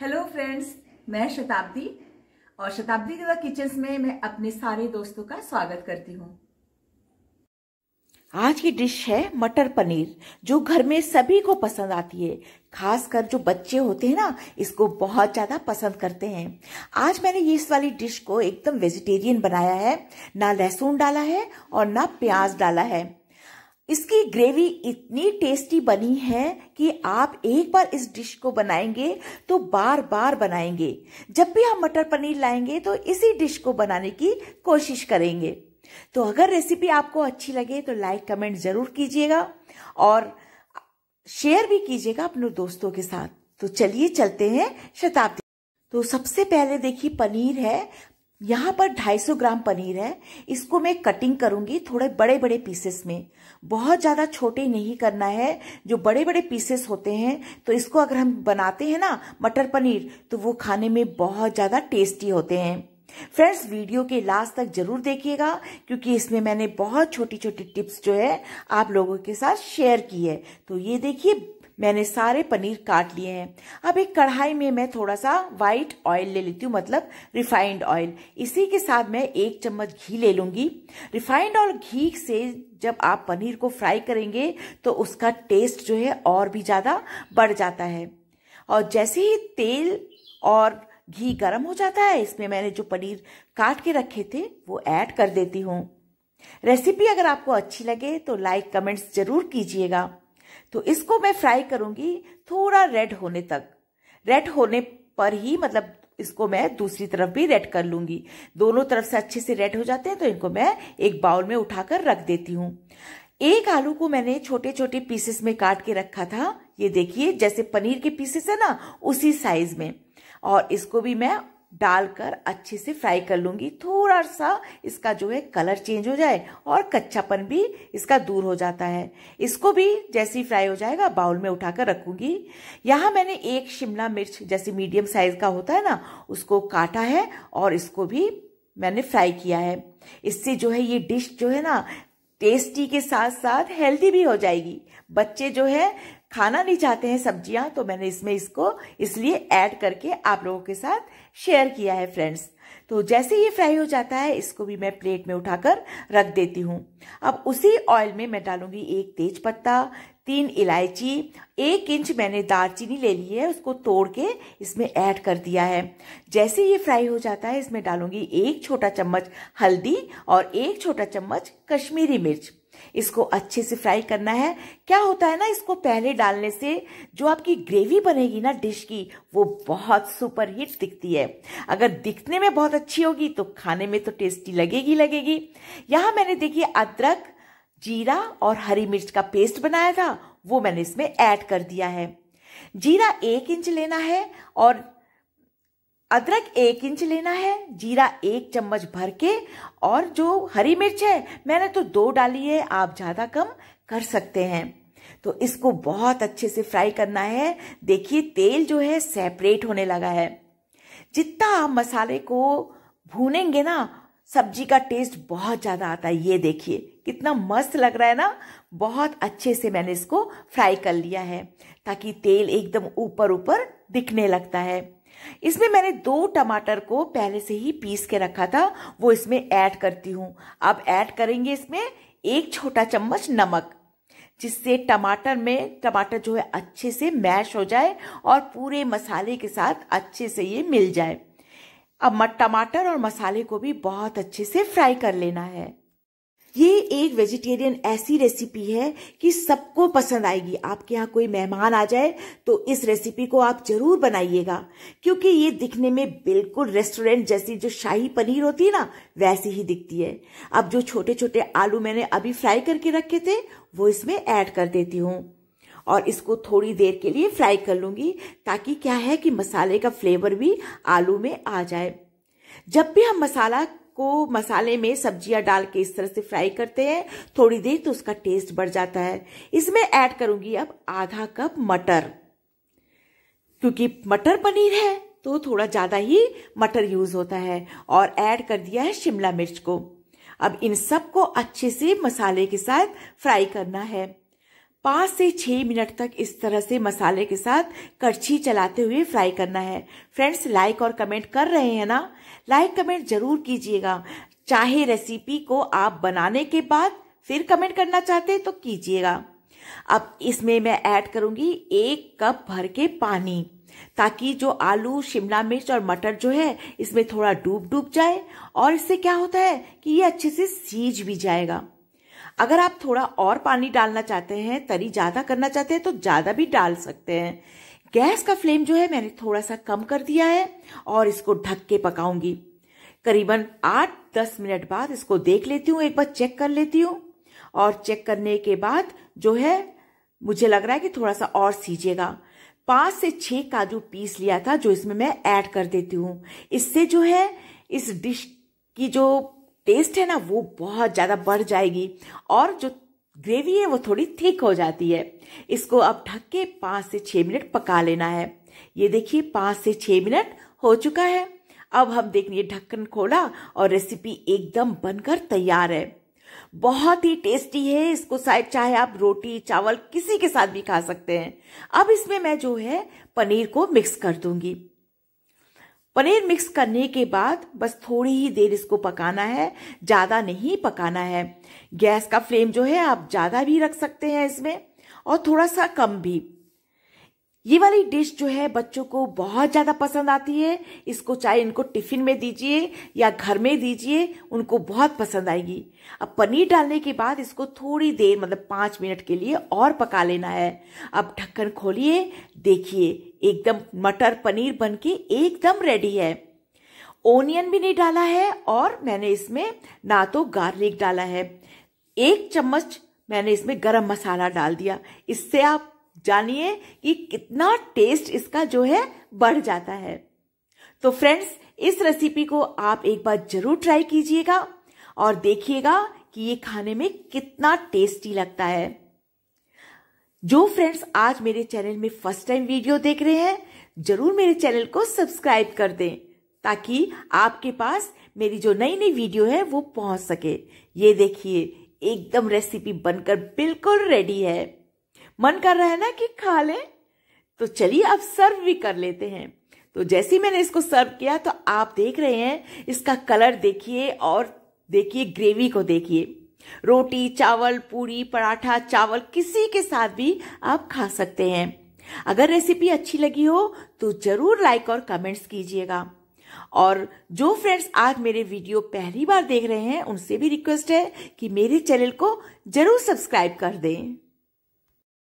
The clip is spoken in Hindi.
हेलो फ्रेंड्स मैं शताब्दी और शताब्दी दिवा किचन्स में मैं अपने सारे दोस्तों का स्वागत करती हूँ आज की डिश है मटर पनीर जो घर में सभी को पसंद आती है खासकर जो बच्चे होते हैं ना इसको बहुत ज़्यादा पसंद करते हैं आज मैंने ये इस वाली डिश को एकदम वेजिटेरियन बनाया है ना लहसुन डाला है और ना प्याज डाला है इसकी ग्रेवी इतनी टेस्टी बनी है कि आप एक बार इस डिश को बनाएंगे तो बार बार बनाएंगे जब भी हम मटर पनीर लाएंगे तो इसी डिश को बनाने की कोशिश करेंगे तो अगर रेसिपी आपको अच्छी लगे तो लाइक कमेंट जरूर कीजिएगा और शेयर भी कीजिएगा अपने दोस्तों के साथ तो चलिए चलते हैं शताब्दी तो सबसे पहले देखिए पनीर है यहाँ पर 250 ग्राम पनीर है इसको मैं कटिंग करूंगी थोड़े बड़े बड़े पीसेस में बहुत ज़्यादा छोटे नहीं करना है जो बड़े बड़े पीसेस होते हैं तो इसको अगर हम बनाते हैं ना मटर पनीर तो वो खाने में बहुत ज़्यादा टेस्टी होते हैं फ्रेंड्स वीडियो के लास्ट तक जरूर देखिएगा क्योंकि इसमें मैंने बहुत छोटी छोटी टिप्स जो है आप लोगों के साथ शेयर की है तो ये देखिए मैंने सारे पनीर काट लिए हैं अब एक कढ़ाई में मैं थोड़ा सा वाइट ऑयल ले लेती हूँ मतलब रिफाइंड ऑयल इसी के साथ मैं एक चम्मच घी ले लूँगी रिफाइंड ऑयल घी से जब आप पनीर को फ्राई करेंगे तो उसका टेस्ट जो है और भी ज़्यादा बढ़ जाता है और जैसे ही तेल और घी गर्म हो जाता है इसमें मैंने जो पनीर काट के रखे थे वो ऐड कर देती हूँ रेसिपी अगर आपको अच्छी लगे तो लाइक कमेंट्स जरूर कीजिएगा तो इसको मैं फ्राई करूंगी थोड़ा रेड होने तक रेड होने पर ही मतलब इसको मैं दूसरी तरफ भी रेड कर लूंगी दोनों तरफ से अच्छे से रेड हो जाते हैं तो इनको मैं एक बाउल में उठाकर रख देती हूँ एक आलू को मैंने छोटे छोटे पीसेस में काट के रखा था ये देखिए जैसे पनीर के पीसेस है ना उसी साइज में और इसको भी मैं डालकर अच्छे से फ्राई कर लूँगी थोड़ा सा इसका जो है कलर चेंज हो जाए और कच्चापन भी इसका दूर हो जाता है इसको भी जैसे ही फ्राई हो जाएगा बाउल में उठाकर रखूँगी यहाँ मैंने एक शिमला मिर्च जैसे मीडियम साइज का होता है ना उसको काटा है और इसको भी मैंने फ्राई किया है इससे जो है ये डिश जो है ना टेस्टी के साथ साथ हेल्दी भी हो जाएगी बच्चे जो है खाना नहीं चाहते हैं सब्जियां तो मैंने इसमें इसको इसलिए ऐड करके आप लोगों के साथ शेयर किया है फ्रेंड्स तो जैसे ये फ्राई हो जाता है इसको भी मैं प्लेट में उठाकर रख देती हूँ अब उसी ऑयल में मैं डालूंगी एक तेज पत्ता तीन इलायची एक इंच मैंने दालचीनी ले ली है उसको तोड़ के इसमें ऐड कर दिया है जैसे ये फ्राई हो जाता है इसमें डालूंगी एक छोटा चम्मच हल्दी और एक छोटा चम्मच कश्मीरी मिर्च इसको अच्छे से फ्राई करना है क्या होता है ना इसको पहले डालने से जो आपकी ग्रेवी बनेगी ना डिश की वो बहुत सुपर हिट दिखती है अगर दिखने में बहुत अच्छी होगी तो खाने में तो टेस्टी लगेगी लगेगी यहाँ मैंने देखिए अदरक जीरा और हरी मिर्च का पेस्ट बनाया था वो मैंने इसमें ऐड कर दिया है जीरा एक इंच लेना है और अदरक एक इंच लेना है जीरा एक चम्मच भर के और जो हरी मिर्च है मैंने तो दो डाली है आप ज़्यादा कम कर सकते हैं तो इसको बहुत अच्छे से फ्राई करना है देखिए तेल जो है सेपरेट होने लगा है जितना आप मसाले को भूनेंगे ना सब्जी का टेस्ट बहुत ज़्यादा आता है ये देखिए कितना मस्त लग रहा है ना बहुत अच्छे से मैंने इसको फ्राई कर लिया है ताकि तेल एकदम ऊपर ऊपर दिखने लगता है इसमें मैंने दो टमाटर को पहले से ही पीस के रखा था वो इसमें ऐड करती हूँ अब ऐड करेंगे इसमें एक छोटा चम्मच नमक जिससे टमाटर में टमाटर जो है अच्छे से मैश हो जाए और पूरे मसाले के साथ अच्छे से ये मिल जाए अब टमाटर और मसाले को भी बहुत अच्छे से फ्राई कर लेना है ये एक वेजिटेरियन ऐसी रेसिपी है कि सबको पसंद आएगी आपके यहाँ कोई मेहमान आ जाए तो इस रेसिपी को आप जरूर बनाइएगा क्योंकि ये दिखने में बिल्कुल रेस्टोरेंट जैसी जो शाही पनीर होती है ना वैसी ही दिखती है अब जो छोटे छोटे आलू मैंने अभी फ्राई करके रखे थे वो इसमें ऐड कर देती हूँ और इसको थोड़ी देर के लिए फ्राई कर लूंगी ताकि क्या है कि मसाले का फ्लेवर भी आलू में आ जाए जब भी हम मसाला को मसाले में सब्जियां डाल के इस तरह से फ्राई करते हैं थोड़ी देर तो उसका टेस्ट बढ़ जाता है इसमें ऐड करूंगी अब आधा कप मटर क्योंकि मटर पनीर है तो थोड़ा ज़्यादा ही मटर यूज़ होता है और ऐड कर दिया है शिमला मिर्च को अब इन सबको अच्छे से मसाले के साथ फ्राई करना है पाँच से छः मिनट तक इस तरह से मसाले के साथ करछी चलाते हुए फ्राई करना है फ्रेंड्स लाइक और कमेंट कर रहे हैं ना लाइक कमेंट जरूर कीजिएगा चाहे रेसिपी को आप बनाने के बाद फिर कमेंट करना चाहते हैं तो कीजिएगा अब इसमें मैं ऐड करूंगी एक कप भर के पानी ताकि जो आलू शिमला मिर्च और मटर जो है इसमें थोड़ा डूब डूब जाए और इससे क्या होता है कि ये अच्छे से सीज भी जाएगा अगर आप थोड़ा और पानी डालना चाहते हैं तरी ज़्यादा करना चाहते हैं तो ज़्यादा भी डाल सकते हैं गैस का फ्लेम जो है मैंने थोड़ा सा कम कर दिया है और इसको ढक के पकाऊंगी करीबन आठ दस मिनट बाद इसको देख लेती हूँ एक बार चेक कर लेती हूँ और चेक करने के बाद जो है मुझे लग रहा है कि थोड़ा सा और सीजेगा पांच से छह काजू पीस लिया था जो इसमें मैं ऐड कर देती हूँ इससे जो है इस डिश की जो टेस्ट है ना वो बहुत ज़्यादा बढ़ जाएगी और जो ग्रेवी है वो थोड़ी थिक हो जाती है इसको अब ढक के पाँच से छः मिनट पका लेना है ये देखिए पाँच से छः मिनट हो चुका है अब हम लिये ढक्कन खोला और रेसिपी एकदम बनकर तैयार है बहुत ही टेस्टी है इसको शायद चाहे आप रोटी चावल किसी के साथ भी खा सकते हैं अब इसमें मैं जो है पनीर को मिक्स कर दूंगी पनीर मिक्स करने के बाद बस थोड़ी ही देर इसको पकाना है ज़्यादा नहीं पकाना है गैस का फ्लेम जो है आप ज़्यादा भी रख सकते हैं इसमें और थोड़ा सा कम भी ये वाली डिश जो है बच्चों को बहुत ज़्यादा पसंद आती है इसको चाहे इनको टिफिन में दीजिए या घर में दीजिए उनको बहुत पसंद आएगी अब पनीर डालने के बाद इसको थोड़ी देर मतलब पांच मिनट के लिए और पका लेना है अब ढक्कन खोलिए देखिए एकदम मटर पनीर बनके एकदम रेडी है ओनियन भी नहीं डाला है और मैंने इसमें ना तो गार्लिक डाला है एक चम्मच मैंने इसमें गरम मसाला डाल दिया इससे आप जानिए कि कितना टेस्ट इसका जो है बढ़ जाता है तो फ्रेंड्स इस रेसिपी को आप एक बार जरूर ट्राई कीजिएगा और देखिएगा कि ये खाने में कितना टेस्टी लगता है जो फ्रेंड्स आज मेरे चैनल में फर्स्ट टाइम वीडियो देख रहे हैं जरूर मेरे चैनल को सब्सक्राइब कर दें ताकि आपके पास मेरी जो नई नई वीडियो है वो पहुंच सके ये देखिए एकदम रेसिपी बनकर बिल्कुल रेडी है मन कर रहा है ना कि खा लें तो चलिए अब सर्व भी कर लेते हैं तो जैसे ही मैंने इसको सर्व किया तो आप देख रहे हैं इसका कलर देखिए और देखिए ग्रेवी को देखिए रोटी चावल पूरी पराठा चावल किसी के साथ भी आप खा सकते हैं अगर रेसिपी अच्छी लगी हो तो जरूर लाइक और कमेंट्स कीजिएगा और जो फ्रेंड्स आज मेरे वीडियो पहली बार देख रहे हैं उनसे भी रिक्वेस्ट है कि मेरे चैनल को जरूर सब्सक्राइब कर दें